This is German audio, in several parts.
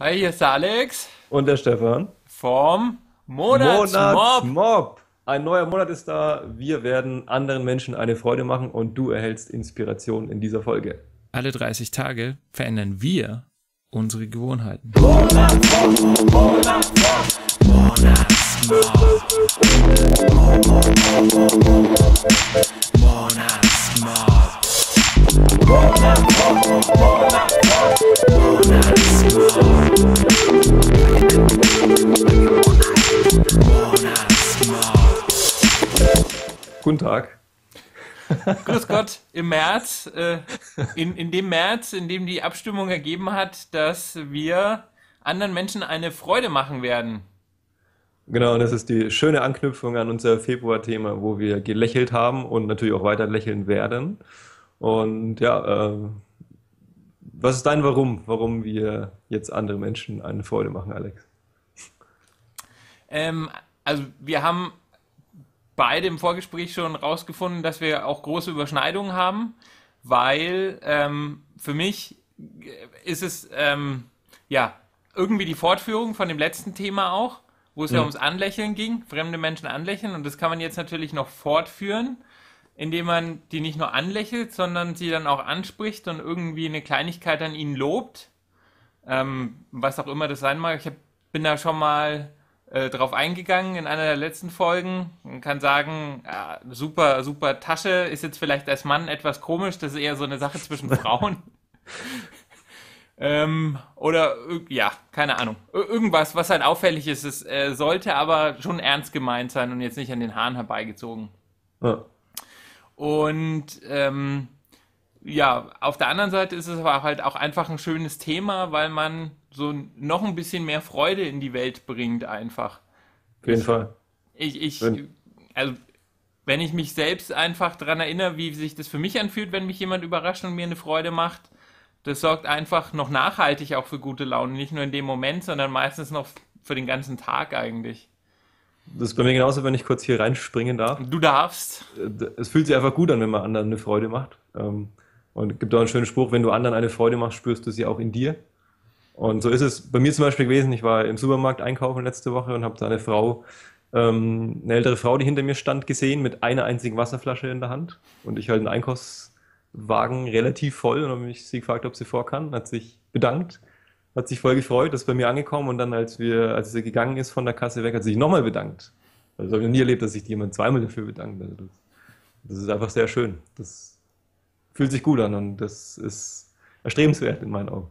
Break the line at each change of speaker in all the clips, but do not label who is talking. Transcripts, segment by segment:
Hi, hier ist der Alex.
Und der Stefan. Vom Monatsmob. Monatsmob. Ein neuer Monat ist da. Wir werden anderen Menschen eine Freude machen und du erhältst Inspiration in dieser Folge.
Alle 30 Tage verändern wir unsere Gewohnheiten.
Monatsmob. Monatsmob. Monatsmob. Monatsmob. Monatsmob. Guten Tag. Grüß Gott,
im März, äh, in, in dem März, in dem die Abstimmung ergeben hat, dass wir anderen Menschen eine Freude machen werden.
Genau, und das ist die schöne Anknüpfung an unser Februar-Thema, wo wir gelächelt haben und natürlich auch weiter lächeln werden. Und ja, äh, was ist dein Warum, warum wir jetzt andere Menschen eine Freude machen, Alex?
Ähm, also wir haben beide im Vorgespräch schon rausgefunden, dass wir auch große Überschneidungen haben, weil ähm, für mich äh, ist es ähm, ja irgendwie die Fortführung von dem letzten Thema auch, wo es mhm. ja ums Anlächeln ging, fremde Menschen anlächeln und das kann man jetzt natürlich noch fortführen indem man die nicht nur anlächelt, sondern sie dann auch anspricht und irgendwie eine Kleinigkeit an ihnen lobt. Ähm, was auch immer das sein mag. Ich hab, bin da schon mal äh, drauf eingegangen in einer der letzten Folgen und kann sagen, ja, super, super Tasche ist jetzt vielleicht als Mann etwas komisch, das ist eher so eine Sache zwischen Frauen. ähm, oder äh, ja, keine Ahnung. Irgendwas, was halt auffällig ist, es äh, sollte aber schon ernst gemeint sein und jetzt nicht an den Haaren herbeigezogen. Ja. Und ähm, ja, auf der anderen Seite ist es aber halt auch einfach ein schönes Thema, weil man so noch ein bisschen mehr Freude in die Welt bringt einfach. Auf jeden Fall. Ich, ich, also wenn ich mich selbst einfach daran erinnere, wie sich das für mich anfühlt, wenn mich jemand überrascht und mir eine Freude macht, das sorgt einfach noch nachhaltig auch für gute Laune. Nicht nur in dem Moment, sondern meistens noch für den ganzen Tag eigentlich.
Das ist bei mir genauso, wenn ich kurz hier reinspringen darf. Du darfst. Äh, es fühlt sich einfach gut an, wenn man anderen eine Freude macht. Ähm, und es gibt auch einen schönen Spruch, wenn du anderen eine Freude machst, spürst du sie auch in dir. Und so ist es bei mir zum Beispiel gewesen. Ich war im Supermarkt einkaufen letzte Woche und habe da eine Frau, ähm, eine ältere Frau, die hinter mir stand, gesehen mit einer einzigen Wasserflasche in der Hand. Und ich halt einen Einkaufswagen relativ voll und habe mich sie gefragt, ob sie vor kann. Hat sich bedankt hat sich voll gefreut, ist bei mir angekommen und dann, als wir, als er gegangen ist von der Kasse weg, hat sie sich nochmal bedankt. Also habe ich noch nie erlebt, dass sich jemand zweimal dafür bedankt. Also das, das, ist einfach sehr schön. Das fühlt sich gut an und das ist erstrebenswert in meinen Augen.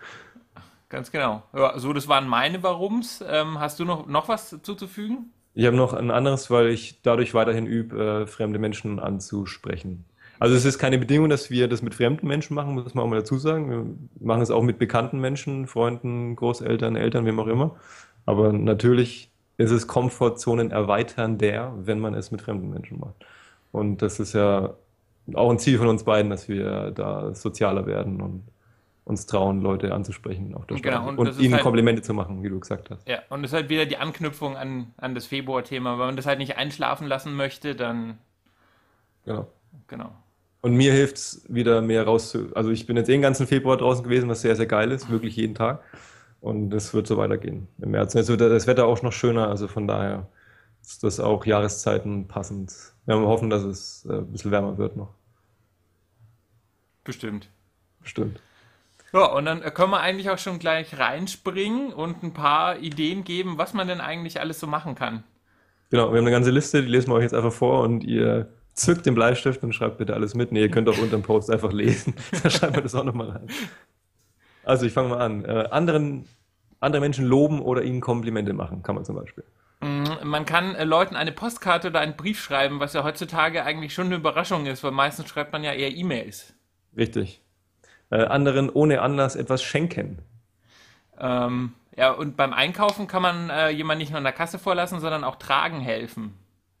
Ganz genau. Ja, so, das waren meine Warums. Ähm, hast du noch, noch was zuzufügen?
Ich habe noch ein anderes, weil ich dadurch weiterhin übe, äh, fremde Menschen anzusprechen. Also es ist keine Bedingung, dass wir das mit fremden Menschen machen, muss man auch mal dazu sagen. Wir machen es auch mit bekannten Menschen, Freunden, Großeltern, Eltern, wem auch immer. Aber natürlich ist es Komfortzonen erweitern der, wenn man es mit fremden Menschen macht. Und das ist ja auch ein Ziel von uns beiden, dass wir da sozialer werden und uns trauen, Leute anzusprechen auf der genau, Straße genau, und, und ihnen halt, Komplimente zu machen, wie du gesagt hast.
Ja, und das ist halt wieder die Anknüpfung an, an das Februar-Thema. Wenn man das halt nicht einschlafen lassen möchte, dann.
Genau. Genau. Und mir hilft es wieder mehr rauszu. Also ich bin jetzt eh den ganzen Februar draußen gewesen, was sehr, sehr geil ist, wirklich jeden Tag. Und es wird so weitergehen im März. Und jetzt wird das Wetter auch noch schöner, also von daher ist das auch Jahreszeiten passend. Ja, wir hoffen, dass es äh, ein bisschen wärmer wird noch. Bestimmt. Bestimmt.
Ja, und dann können wir eigentlich auch schon gleich reinspringen und ein paar Ideen geben, was man denn eigentlich alles so machen kann.
Genau, wir haben eine ganze Liste, die lesen wir euch jetzt einfach vor und ihr Zückt den Bleistift und schreibt bitte alles mit. Nee, ihr könnt auch unter dem Post einfach lesen. da schreiben wir das auch nochmal rein. Also ich fange mal an. Äh, anderen, andere Menschen loben oder ihnen Komplimente machen, kann man zum Beispiel.
Mm, man kann äh, Leuten eine Postkarte oder einen Brief schreiben, was ja heutzutage eigentlich schon eine Überraschung ist, weil meistens schreibt man ja eher E-Mails.
Richtig. Äh, anderen ohne Anlass etwas schenken.
Ähm, ja, und beim Einkaufen kann man äh, jemanden nicht nur an der Kasse vorlassen, sondern auch tragen helfen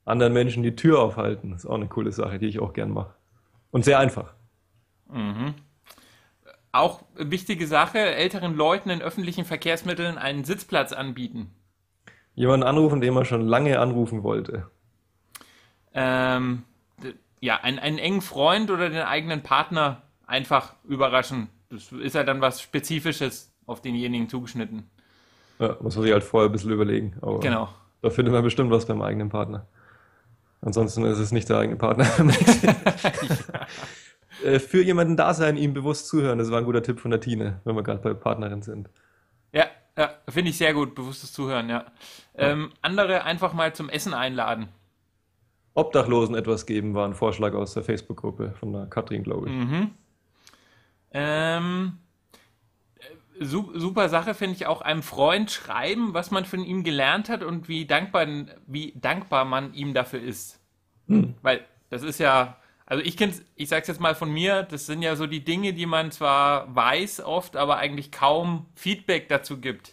anderen Menschen die Tür aufhalten. Das ist auch eine coole Sache, die ich auch gern mache. Und sehr einfach. Mhm.
Auch wichtige Sache, älteren Leuten in öffentlichen Verkehrsmitteln einen Sitzplatz anbieten.
Jemanden anrufen, den man schon lange anrufen wollte.
Ähm, ja, einen, einen engen Freund oder den eigenen Partner einfach überraschen. Das ist ja dann was Spezifisches auf denjenigen zugeschnitten.
Ja, muss man sich halt vorher ein bisschen überlegen. genau. Da findet man bestimmt was beim eigenen Partner. Ansonsten ist es nicht der eigene Partner. ja. Äh, für jemanden da sein, ihm bewusst zuhören, das war ein guter Tipp von der Tine, wenn wir gerade bei Partnerin sind.
Ja, ja finde ich sehr gut, bewusstes Zuhören, ja. Ähm, andere einfach mal zum Essen einladen.
Obdachlosen etwas geben war ein Vorschlag aus der Facebook-Gruppe von der Katrin, glaube ich. Mhm.
Ähm, super Sache finde ich auch einem Freund schreiben, was man von ihm gelernt hat und wie dankbar, wie dankbar man ihm dafür ist. Hm. Weil das ist ja, also ich kenn's, ich sag's jetzt mal von mir, das sind ja so die Dinge, die man zwar weiß oft, aber eigentlich kaum Feedback dazu gibt.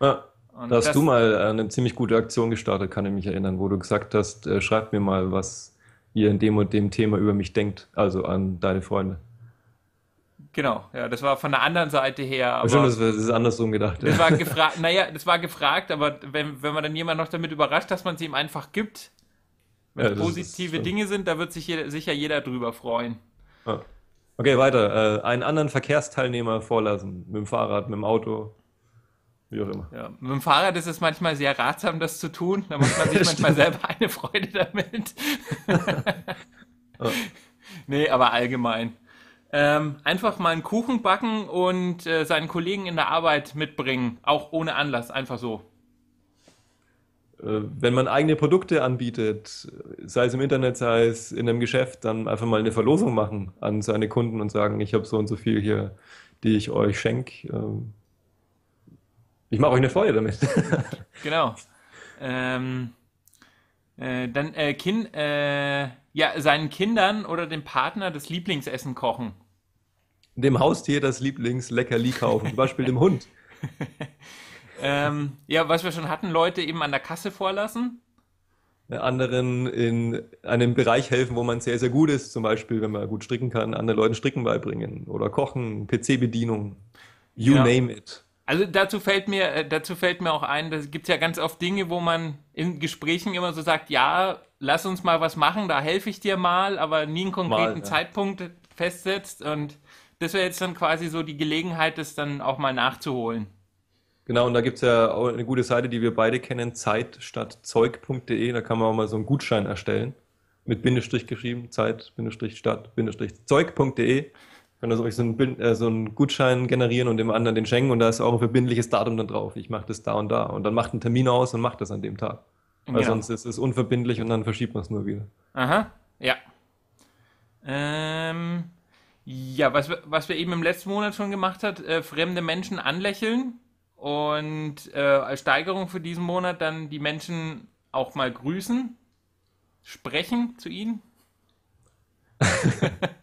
Ja. Und da hast das, du mal äh, eine ziemlich gute Aktion gestartet, kann ich mich erinnern, wo du gesagt hast, äh, schreibt mir mal, was ihr in dem und dem Thema über mich denkt, also an deine Freunde.
Genau, ja, das war von der anderen Seite her. Aber Schön, das,
das ist andersrum gedacht. Das ja. war
gefragt, naja, das war gefragt, aber wenn, wenn man dann jemand noch damit überrascht, dass man es ihm einfach gibt, wenn ja, positive Dinge sind, da wird sich jeder, sicher jeder drüber freuen.
Ah. Okay, weiter. Äh, einen anderen Verkehrsteilnehmer vorlassen. Mit dem Fahrrad, mit dem Auto, wie auch immer. Ja,
mit dem Fahrrad ist es manchmal sehr ratsam, das zu tun. Da macht man sich manchmal selber eine Freude damit. ah. Nee, aber allgemein. Ähm, einfach mal einen Kuchen backen und äh, seinen Kollegen in der Arbeit mitbringen, auch ohne Anlass, einfach so.
Äh, wenn man eigene Produkte anbietet, sei es im Internet, sei es in einem Geschäft, dann einfach mal eine Verlosung machen an seine Kunden und sagen, ich habe so und so viel hier, die ich euch schenke. Ähm, ich mache euch eine Freude damit.
genau. Ähm, äh, dann äh, kind, äh, ja, seinen Kindern oder dem Partner das Lieblingsessen kochen.
Dem Haustier das Lieblingsleckerli kaufen, zum Beispiel dem Hund.
ähm, ja, was wir schon hatten, Leute eben an der Kasse vorlassen.
Äh, anderen in einem Bereich helfen, wo man sehr, sehr gut ist, zum Beispiel, wenn man gut stricken kann, anderen Leuten Stricken beibringen oder Kochen, PC-Bedienung, you ja. name it.
Also dazu fällt mir, äh, dazu fällt mir auch ein, es gibt ja ganz oft Dinge, wo man in Gesprächen immer so sagt, ja, lass uns mal was machen, da helfe ich dir mal, aber nie einen konkreten mal, ja. Zeitpunkt festsetzt. Und das wäre jetzt dann quasi so die Gelegenheit, das dann auch mal nachzuholen.
Genau, und da gibt es ja auch eine gute Seite, die wir beide kennen, zeit statt zeug.de. Da kann man auch mal so einen Gutschein erstellen. Mit Bindestrich geschrieben, zeit, Bindestrich statt, Bindestrich zeug.de könnt also euch so einen, äh, so einen, Gutschein generieren und dem anderen den schenken und da ist auch ein verbindliches Datum dann drauf. Ich mache das da und da. Und dann macht einen Termin aus und macht das an dem Tag. Weil ja. Genau. sonst ist es unverbindlich und dann verschiebt man es nur wieder.
Aha, ja. Ähm, ja, was, was wir eben im letzten Monat schon gemacht hat, äh, fremde Menschen anlächeln und äh, als Steigerung für diesen Monat dann die Menschen auch mal grüßen, sprechen zu ihnen.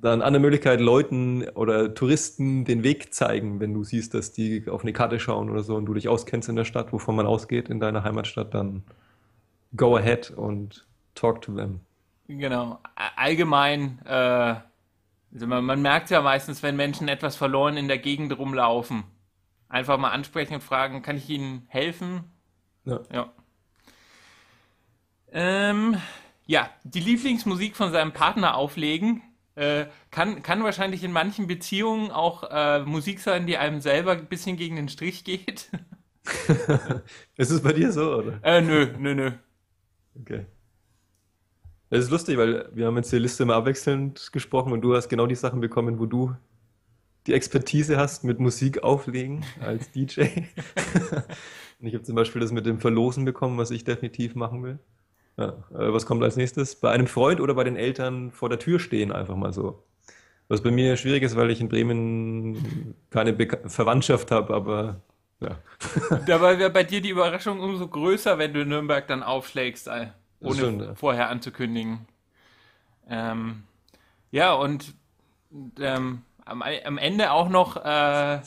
dann an der Möglichkeit Leuten oder Touristen den Weg zeigen, wenn du siehst, dass die auf eine Karte schauen oder so und du dich auskennst in der Stadt, wovon man ausgeht, in deiner Heimatstadt, dann go ahead und talk to them.
Genau. Allgemein, äh, also man, man merkt ja meistens, wenn Menschen etwas verloren in der Gegend rumlaufen. Einfach mal ansprechen und fragen, kann ich Ihnen helfen? Ja. ja. Ähm, ja, die Lieblingsmusik von seinem Partner auflegen, äh, kann, kann wahrscheinlich in manchen Beziehungen auch äh, Musik sein, die einem selber ein bisschen gegen den Strich geht. ist es bei dir so, oder? Äh, nö, nö, nö.
Okay. Das ist lustig, weil wir haben jetzt die Liste immer abwechselnd gesprochen und du hast genau die Sachen bekommen, wo du die Expertise hast mit Musik auflegen als DJ. und ich habe zum Beispiel das mit dem Verlosen bekommen, was ich definitiv machen will. Ja. Äh, was kommt als nächstes? Bei einem Freund oder bei den Eltern vor der Tür stehen, einfach mal so. Was bei mir schwierig ist, weil ich in Bremen keine Beka Verwandtschaft habe, aber ja.
Dabei wäre bei dir die Überraschung umso größer, wenn du Nürnberg dann aufschlägst, ohne stimmt, ja. vorher anzukündigen. Ähm, ja, und ähm, am, am, Ende auch noch äh,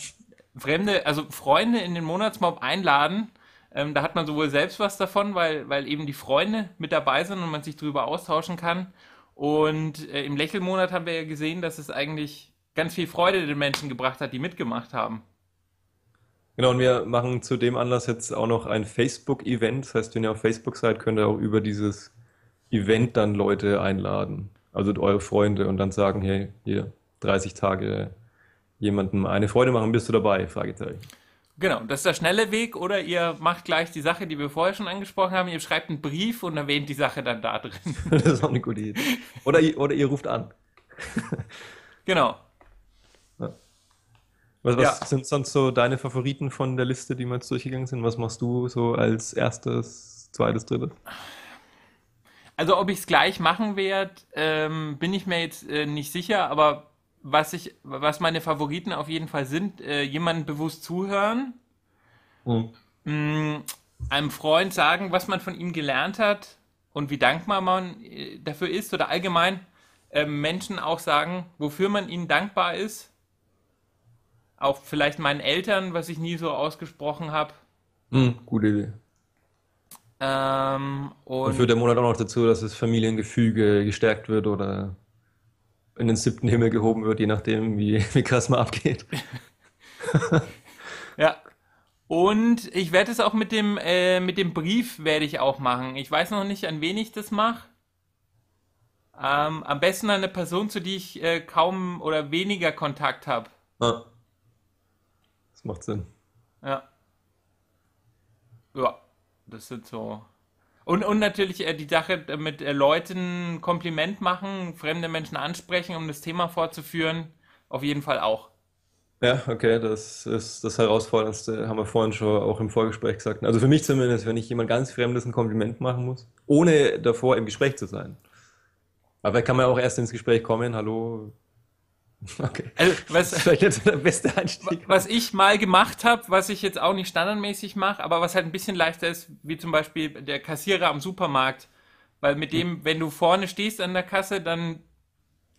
Fremde, also Freunde in den Monatsmob einladen ähm, da hat man sowohl selbst was davon, weil, weil eben die Freunde mit dabei sind und man sich darüber austauschen kann. Und äh, im Lächelmonat haben wir ja gesehen, dass es eigentlich ganz viel Freude den Menschen gebracht hat, die mitgemacht haben.
Genau, und wir machen zu dem Anlass jetzt auch noch ein Facebook-Event. Das heißt, wenn ihr auf Facebook seid, könnt ihr auch über dieses Event dann Leute einladen. Also eure Freunde und dann sagen, hey, hier, 30 Tage jemandem eine Freude machen, bist du dabei? Fragezeichen.
Genau, das ist der schnelle Weg oder ihr macht gleich die Sache, die wir vorher schon angesprochen haben, ihr schreibt einen Brief und erwähnt die Sache dann da drin.
das ist auch eine gute Idee. Oder, ihr, oder ihr ruft an. genau. Was, was ja. sind sonst so deine Favoriten von der Liste, die wir jetzt durchgegangen sind? Was machst du so als erstes, zweites, drittes?
Also ob ich es gleich machen werde, ähm, bin ich mir jetzt äh, nicht sicher, aber was ich, was meine Favoriten auf jeden Fall sind, äh, jemandem bewusst zuhören, mhm. mh, einem Freund sagen, was man von ihm gelernt hat und wie dankbar man äh, dafür ist oder allgemein äh, Menschen auch sagen, wofür man ihnen dankbar ist. Auch vielleicht meinen Eltern, was ich nie so ausgesprochen habe.
Mhm, gute Idee.
Ähm, und, und führt der Monat
auch noch dazu, dass das Familiengefüge gestärkt wird oder in den siebten Himmel gehoben wird, je nachdem, wie, wie krass man abgeht.
ja. Und ich werde es auch mit dem, äh, mit dem Brief werde ich auch machen. Ich weiß noch nicht, an wen ich das mache. Ähm, am besten an eine Person, zu die ich äh, kaum oder weniger Kontakt habe.
Ah. Das macht Sinn.
Ja. Ja,
das sind so
und, und natürlich äh, die Sache äh, mit äh, Leuten Kompliment machen, fremde Menschen ansprechen, um das Thema vorzuführen, auf jeden Fall auch.
Ja, okay, das ist das Herausforderndste, haben wir vorhin schon auch im Vorgespräch gesagt. Also für mich zumindest, wenn ich jemand ganz Fremdes ein Kompliment machen muss, ohne davor im Gespräch zu sein. Aber kann man auch erst ins Gespräch kommen, hallo, Okay. Also, was, vielleicht jetzt der beste Einstieg.
Was ich mal gemacht habe, was ich jetzt auch nicht standardmäßig mache, aber was halt ein bisschen leichter ist, wie zum Beispiel der Kassierer am Supermarkt. Weil mit dem, wenn du vorne stehst an der Kasse, dann,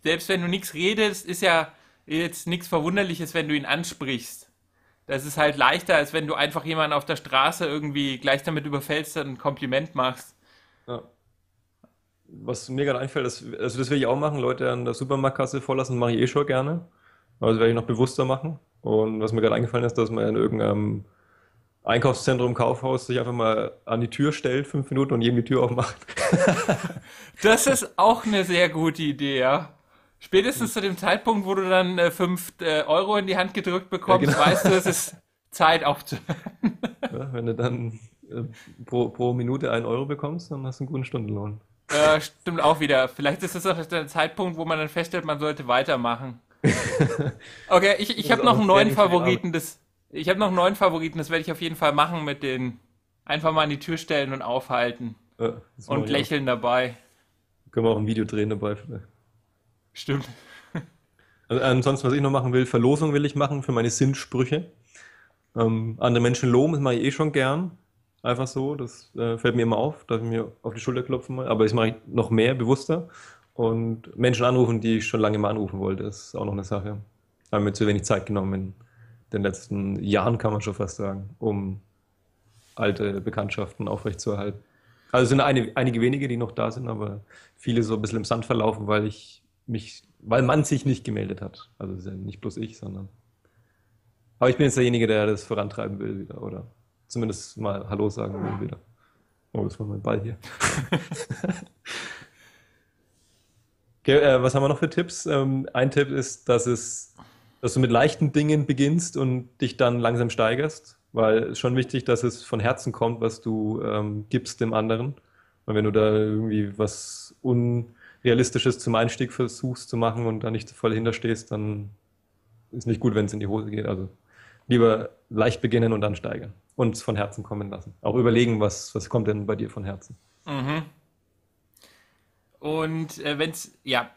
selbst wenn du nichts redest, ist ja jetzt nichts Verwunderliches, wenn du ihn ansprichst. Das ist halt leichter, als wenn du einfach jemanden auf der Straße irgendwie gleich damit überfällst und ein Kompliment
machst. Ja was mir gerade einfällt, das, also das will ich auch machen, Leute an der Supermarktkasse vorlassen, mache ich eh schon gerne. Aber das werde ich noch bewusster machen. Und was mir gerade eingefallen ist, dass man in irgendeinem Einkaufszentrum, Kaufhaus sich einfach mal an die Tür stellt, fünf Minuten und jedem die Tür aufmacht. das ist auch eine sehr gute Idee, ja.
Spätestens zu dem Zeitpunkt, wo du dann äh, fünf äh, Euro in die Hand gedrückt bekommst, ja, genau. weißt du, es ist Zeit aufzuhören.
ja, wenn du dann äh, pro, pro Minute einen Euro bekommst, dann hast du einen guten Stundenlohn.
Äh, stimmt auch wieder. Vielleicht ist das auch der Zeitpunkt, wo man dann feststellt, man sollte weitermachen. Okay, ich, ich habe noch einen neuen Favoriten. Das, ich habe noch einen neuen Favoriten. Das werde ich auf jeden Fall machen mit den einfach mal an die Tür stellen und aufhalten
äh, und lächeln auch. dabei. Können wir auch ein Video drehen dabei vielleicht. Stimmt. Also, ansonsten, was ich noch machen will, Verlosung will ich machen für meine Sinnsprüche. Ähm, andere Menschen loben, das mache ich eh schon gern. Einfach so, das äh, fällt mir immer auf, dass ich mir auf die Schulter klopfen mal. Aber das mache ich noch mehr bewusster. Und Menschen anrufen, die ich schon lange mal anrufen wollte, ist auch noch eine Sache. Haben mir zu wenig Zeit genommen in den letzten Jahren, kann man schon fast sagen, um alte Bekanntschaften aufrechtzuerhalten. Also es sind eine, einige wenige, die noch da sind, aber viele so ein bisschen im Sand verlaufen, weil ich mich, weil man sich nicht gemeldet hat. Also ja nicht bloß ich, sondern. Aber ich bin jetzt derjenige, der das vorantreiben will wieder, oder zumindest mal Hallo sagen würden wieder. Oh, das war mein Ball hier. okay, äh, was haben wir noch für Tipps? Ähm, ein Tipp ist, dass es, dass du mit leichten Dingen beginnst und dich dann langsam steigerst, weil es ist schon wichtig, dass es von Herzen kommt, was du ähm, gibst dem anderen. Weil wenn du da irgendwie was Unrealistisches zum Einstieg versuchst zu machen und da nicht voll hinterstehst, dann ist nicht gut, wenn es in die Hose geht. Also lieber leicht beginnen und dann steigern uns von Herzen kommen lassen. Auch überlegen, was, was kommt denn bei dir von Herzen.
Mhm. Und äh, es, ja,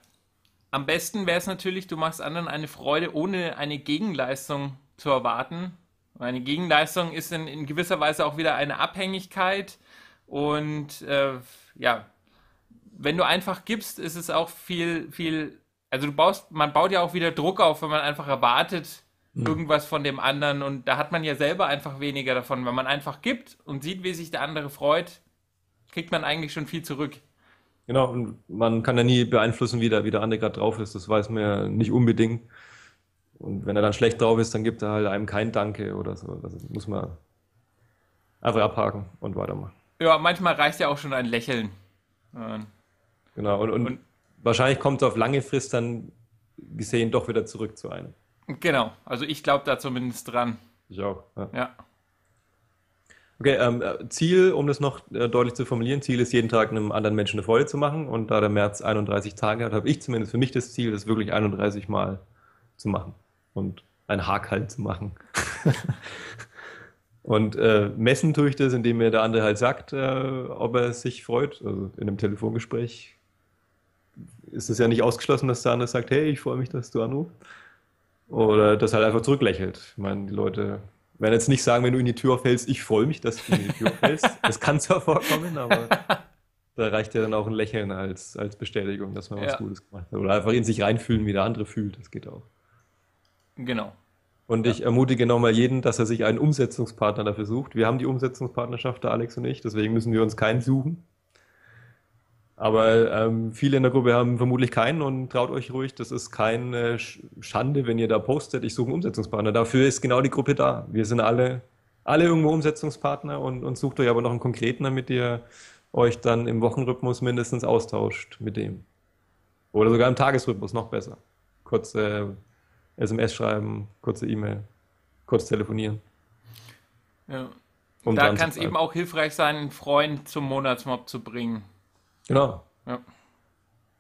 am besten wäre es natürlich, du machst anderen eine Freude, ohne eine Gegenleistung zu erwarten. Eine Gegenleistung ist in, in gewisser Weise auch wieder eine Abhängigkeit. Und äh, ja, wenn du einfach gibst, ist es auch viel, viel, also du baust, man baut ja auch wieder Druck auf, wenn man einfach erwartet, Mhm. irgendwas von dem anderen und da hat man ja selber einfach weniger davon. Wenn man einfach gibt und sieht, wie sich der andere freut, kriegt man eigentlich schon viel zurück.
Genau, und man kann ja nie beeinflussen, wie der, wie der andere gerade drauf ist. Das weiß man ja nicht unbedingt. Und wenn er dann schlecht drauf ist, dann gibt er halt einem kein Danke oder so. Das muss man einfach abhaken und weitermachen.
Ja, manchmal reicht ja auch schon ein Lächeln.
Genau, und, und, und wahrscheinlich kommt es auf lange Frist dann gesehen doch wieder zurück zu einem.
Genau, also ich glaube da zumindest dran.
Ich auch. Ja. ja. Okay, ähm, äh, Ziel, um das noch äh, deutlich zu formulieren, Ziel ist jeden Tag einem anderen Menschen eine Freude zu machen. Und da der März 31 Tage hat, habe ich zumindest für mich das Ziel, das wirklich 31 Mal zu machen und einen Hack halt zu machen. und äh, messen tue ich das, indem mir der andere halt sagt, äh, ob er sich freut. Also in einem Telefongespräch ist es ja nicht ausgeschlossen, dass der andere sagt, hey, ich freue mich, dass du anrufst. Oder das halt einfach zurücklächelt. Ich meine, die Leute werden jetzt nicht sagen, wenn du in die Tür fällst, ich freue mich, dass du in die Tür fällst. Das kann zwar vorkommen, aber da reicht ja dann auch ein Lächeln als, als Bestätigung, dass man ja. was Gutes gemacht hat. Oder einfach in sich reinfühlen, wie der andere fühlt. Das geht auch. Genau. Und ja. ich ermutige nochmal jeden, dass er sich einen Umsetzungspartner dafür sucht. Wir haben die Umsetzungspartnerschaft, der Alex und ich, deswegen müssen wir uns keinen suchen. Aber ähm, viele in der Gruppe haben vermutlich keinen und traut euch ruhig, das ist keine Schande, wenn ihr da postet, ich suche einen Umsetzungspartner. Dafür ist genau die Gruppe da. Wir sind alle, alle irgendwo Umsetzungspartner und, und sucht euch aber noch einen konkreten, damit ihr euch dann im Wochenrhythmus mindestens austauscht mit dem. Oder sogar im Tagesrhythmus, noch besser. Kurze SMS äh, schreiben, kurze E-Mail, kurz telefonieren.
Ja. Um da kann es eben auch hilfreich sein, einen Freund zum Monatsmob zu bringen.
Genau. Ja.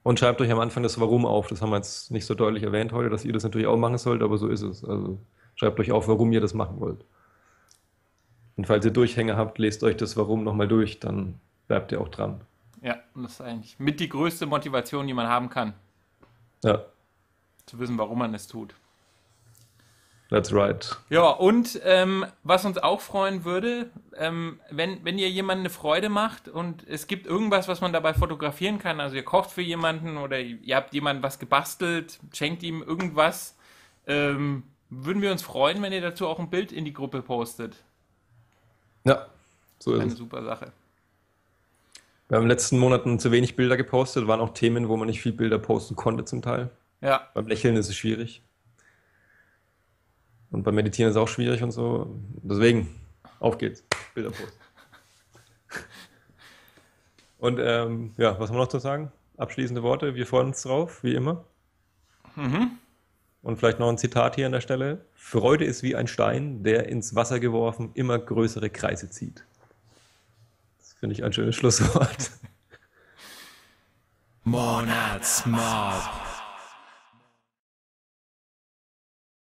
Und schreibt euch am Anfang das Warum auf. Das haben wir jetzt nicht so deutlich erwähnt heute, dass ihr das natürlich auch machen sollt, aber so ist es. Also schreibt euch auf, warum ihr das machen wollt. Und falls ihr Durchhänge habt, lest euch das Warum nochmal durch, dann bleibt ihr auch dran.
Ja, das ist eigentlich mit die größte Motivation, die man haben kann. Ja. Zu wissen, warum man es tut.
That's right.
Ja, und ähm, was uns auch freuen würde, ähm, wenn, wenn ihr jemandem eine Freude macht und es gibt irgendwas, was man dabei fotografieren kann, also ihr kocht für jemanden oder ihr habt jemandem was gebastelt, schenkt ihm irgendwas, ähm, würden wir uns freuen, wenn ihr dazu auch ein Bild in die Gruppe postet.
Ja, so ist es. Eine super Sache. Wir haben in den letzten Monaten zu wenig Bilder gepostet, waren auch Themen, wo man nicht viel Bilder posten konnte zum Teil. Ja. Beim Lächeln ist es schwierig. Und beim Meditieren ist es auch schwierig und so. Deswegen, auf geht's. Bilderpost. Und ähm, ja, was haben wir noch zu sagen? Abschließende Worte. Wir freuen uns drauf, wie immer. Mhm. Und vielleicht noch ein Zitat hier an der Stelle. Freude ist wie ein Stein, der ins Wasser geworfen immer größere Kreise zieht. Das finde ich ein schönes Schlusswort. Monatsmord.